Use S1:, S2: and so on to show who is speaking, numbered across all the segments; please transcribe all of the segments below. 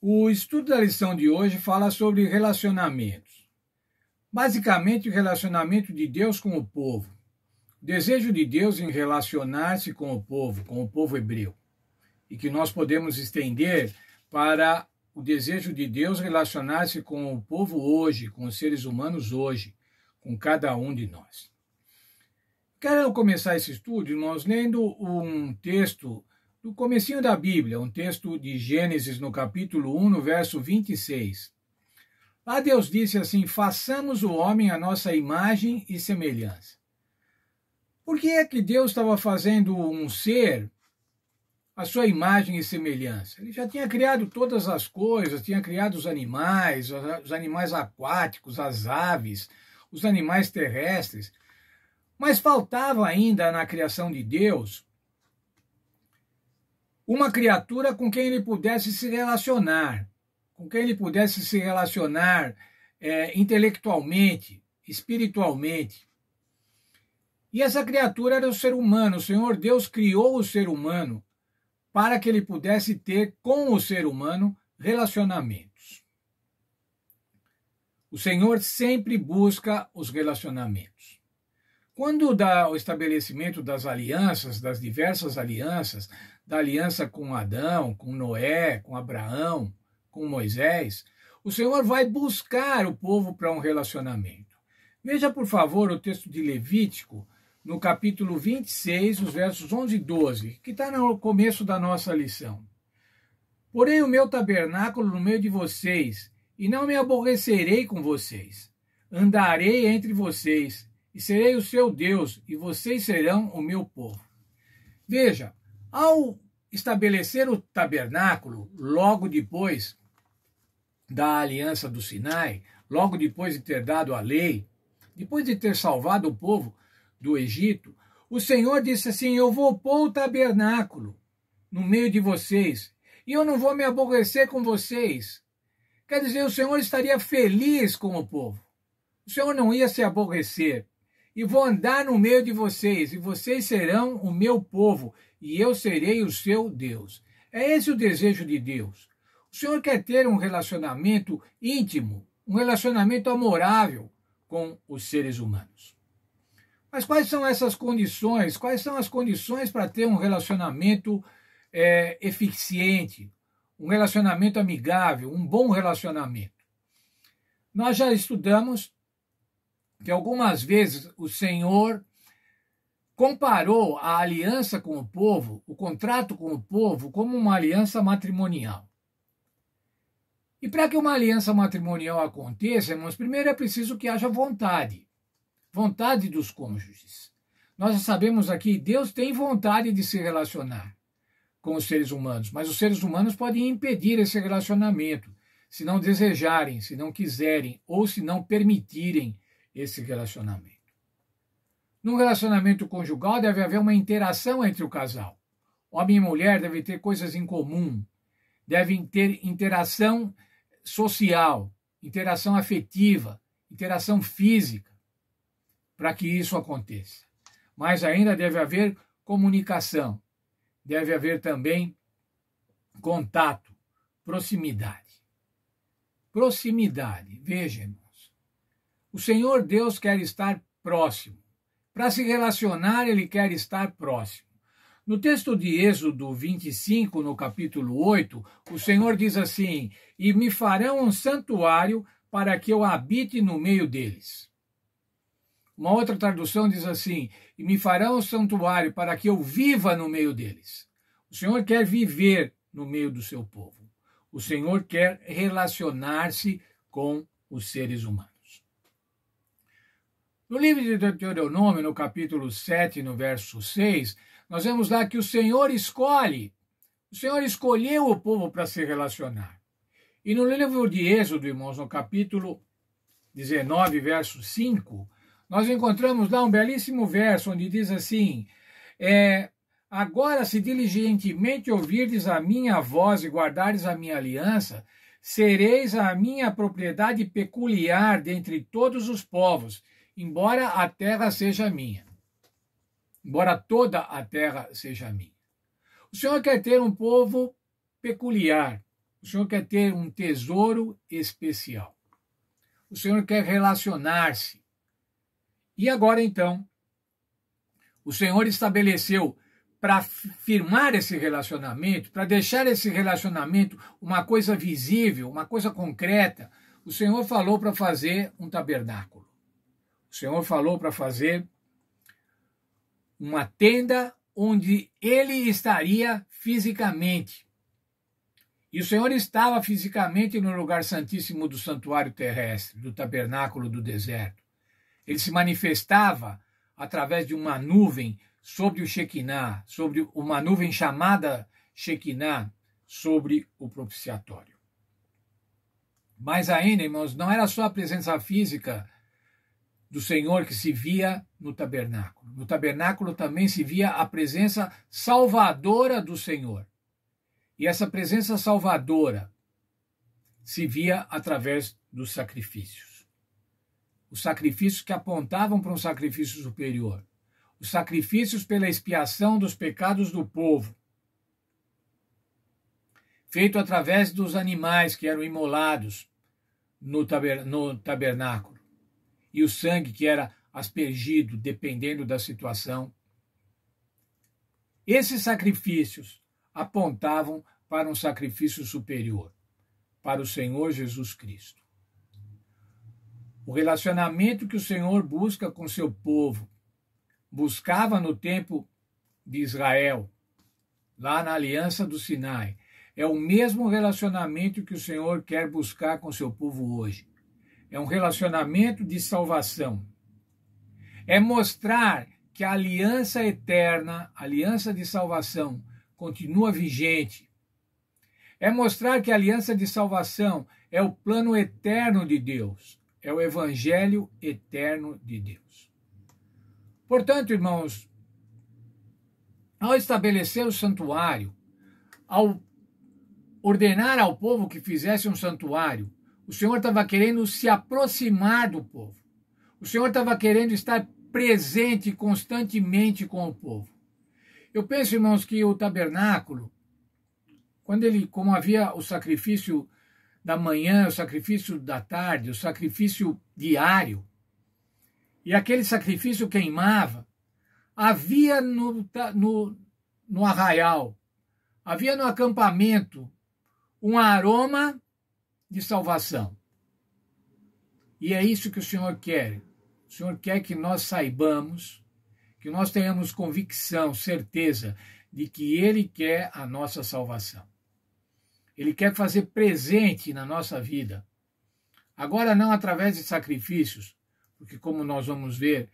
S1: O estudo da lição de hoje fala sobre relacionamentos. Basicamente, o relacionamento de Deus com o povo. O desejo de Deus em relacionar-se com o povo, com o povo hebreu. E que nós podemos estender para o desejo de Deus relacionar-se com o povo hoje, com os seres humanos hoje, com cada um de nós. Quero começar esse estudo, irmãos, lendo um texto do comecinho da Bíblia, um texto de Gênesis no capítulo 1, no verso 26. Lá Deus disse assim: façamos o homem a nossa imagem e semelhança. Por que é que Deus estava fazendo um ser a sua imagem e semelhança? Ele já tinha criado todas as coisas, tinha criado os animais, os animais aquáticos, as aves, os animais terrestres. Mas faltava ainda na criação de Deus uma criatura com quem ele pudesse se relacionar, com quem ele pudesse se relacionar é, intelectualmente, espiritualmente. E essa criatura era o ser humano. O Senhor Deus criou o ser humano para que ele pudesse ter com o ser humano relacionamentos. O Senhor sempre busca os relacionamentos. Quando dá o estabelecimento das alianças, das diversas alianças, da aliança com Adão, com Noé, com Abraão, com Moisés, o Senhor vai buscar o povo para um relacionamento. Veja, por favor, o texto de Levítico, no capítulo 26, os versos 11 e 12, que está no começo da nossa lição. Porém, o meu tabernáculo no meio de vocês, e não me aborrecerei com vocês. Andarei entre vocês, e serei o seu Deus, e vocês serão o meu povo. Veja, ao estabelecer o tabernáculo, logo depois da aliança do Sinai, logo depois de ter dado a lei, depois de ter salvado o povo do Egito, o Senhor disse assim: Eu vou pôr o tabernáculo no meio de vocês, e eu não vou me aborrecer com vocês. Quer dizer, o Senhor estaria feliz com o povo. O Senhor não ia se aborrecer. E vou andar no meio de vocês, e vocês serão o meu povo, e eu serei o seu Deus. É esse o desejo de Deus. O Senhor quer ter um relacionamento íntimo, um relacionamento amorável com os seres humanos. Mas quais são essas condições? Quais são as condições para ter um relacionamento é, eficiente, um relacionamento amigável, um bom relacionamento? Nós já estudamos que algumas vezes o Senhor comparou a aliança com o povo, o contrato com o povo, como uma aliança matrimonial. E para que uma aliança matrimonial aconteça, irmãos, primeiro é preciso que haja vontade vontade dos cônjuges. Nós sabemos aqui, Deus tem vontade de se relacionar com os seres humanos, mas os seres humanos podem impedir esse relacionamento, se não desejarem, se não quiserem ou se não permitirem esse relacionamento. No relacionamento conjugal deve haver uma interação entre o casal. Homem e mulher devem ter coisas em comum, devem ter interação social, interação afetiva, interação física, para que isso aconteça. Mas ainda deve haver comunicação, deve haver também contato, proximidade. Proximidade, veja, irmãos. O Senhor Deus quer estar próximo para se relacionar, ele quer estar próximo. No texto de Êxodo 25, no capítulo 8, o Senhor diz assim: E me farão um santuário para que eu habite no meio deles. Uma outra tradução diz assim: E me farão um santuário para que eu viva no meio deles. O Senhor quer viver no meio do seu povo. O Senhor quer relacionar-se com os seres humanos. No livro de Deuteronômio, no capítulo 7, no verso 6, nós vemos lá que o Senhor escolhe. O Senhor escolheu o povo para se relacionar. E no livro de Êxodo, irmãos, no capítulo 19, verso 5, nós encontramos lá um belíssimo verso onde diz assim: é, Agora, se diligentemente ouvirdes a minha voz e guardares a minha aliança, sereis a minha propriedade peculiar dentre todos os povos embora a terra seja minha, embora toda a terra seja minha. O Senhor quer ter um povo peculiar, o Senhor quer ter um tesouro especial. O Senhor quer relacionar-se. E agora então, o Senhor estabeleceu para firmar esse relacionamento, para deixar esse relacionamento uma coisa visível, uma coisa concreta, o Senhor falou para fazer um tabernáculo. O Senhor falou para fazer uma tenda onde ele estaria fisicamente. E o Senhor estava fisicamente no lugar santíssimo do santuário terrestre, do tabernáculo do deserto. Ele se manifestava através de uma nuvem sobre o Shekinah, sobre uma nuvem chamada Shekinah, sobre o propiciatório. Mas ainda, irmãos, não era só a presença física do Senhor que se via no tabernáculo. No tabernáculo também se via a presença salvadora do Senhor. E essa presença salvadora se via através dos sacrifícios. Os sacrifícios que apontavam para um sacrifício superior. Os sacrifícios pela expiação dos pecados do povo. Feito através dos animais que eram imolados no, tabernáculo e o sangue que era aspergido dependendo da situação. Esses sacrifícios apontavam para um sacrifício superior, para o Senhor Jesus Cristo. O relacionamento que o Senhor busca com seu povo, buscava no tempo de Israel, lá na aliança do Sinai, é o mesmo relacionamento que o Senhor quer buscar com seu povo hoje é um relacionamento de salvação. É mostrar que a aliança eterna, a aliança de salvação, continua vigente. É mostrar que a aliança de salvação é o plano eterno de Deus, é o evangelho eterno de Deus. Portanto, irmãos, ao estabelecer o santuário, ao ordenar ao povo que fizesse um santuário, o Senhor estava querendo se aproximar do povo. O Senhor estava querendo estar presente constantemente com o povo. Eu penso, irmãos, que o tabernáculo, quando ele, como havia o sacrifício da manhã, o sacrifício da tarde, o sacrifício diário, e aquele sacrifício queimava, havia no, no, no arraial, havia no acampamento um aroma de salvação. E é isso que o Senhor quer. O Senhor quer que nós saibamos, que nós tenhamos convicção, certeza de que Ele quer a nossa salvação. Ele quer fazer presente na nossa vida. Agora, não através de sacrifícios, porque, como nós vamos ver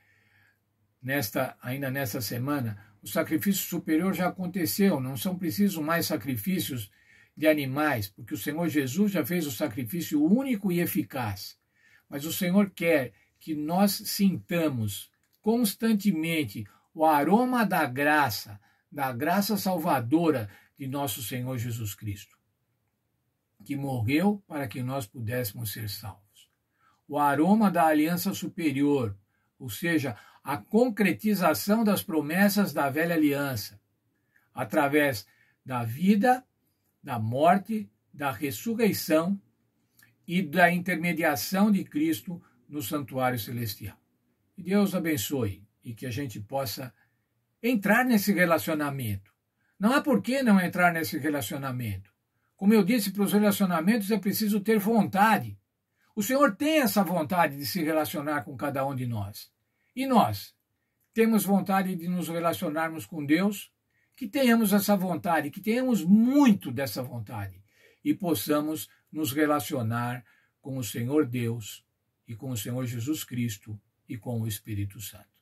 S1: nesta, ainda nesta semana, o sacrifício superior já aconteceu, não são precisos mais sacrifícios de animais, porque o Senhor Jesus já fez o sacrifício único e eficaz. Mas o Senhor quer que nós sintamos constantemente o aroma da graça, da graça salvadora de nosso Senhor Jesus Cristo, que morreu para que nós pudéssemos ser salvos. O aroma da aliança superior, ou seja, a concretização das promessas da velha aliança, através da vida da morte, da ressurreição e da intermediação de Cristo no santuário celestial. Que Deus abençoe e que a gente possa entrar nesse relacionamento. Não há por que não entrar nesse relacionamento. Como eu disse, para os relacionamentos é preciso ter vontade. O Senhor tem essa vontade de se relacionar com cada um de nós. E nós temos vontade de nos relacionarmos com Deus que tenhamos essa vontade, que tenhamos muito dessa vontade e possamos nos relacionar com o Senhor Deus e com o Senhor Jesus Cristo e com o Espírito Santo.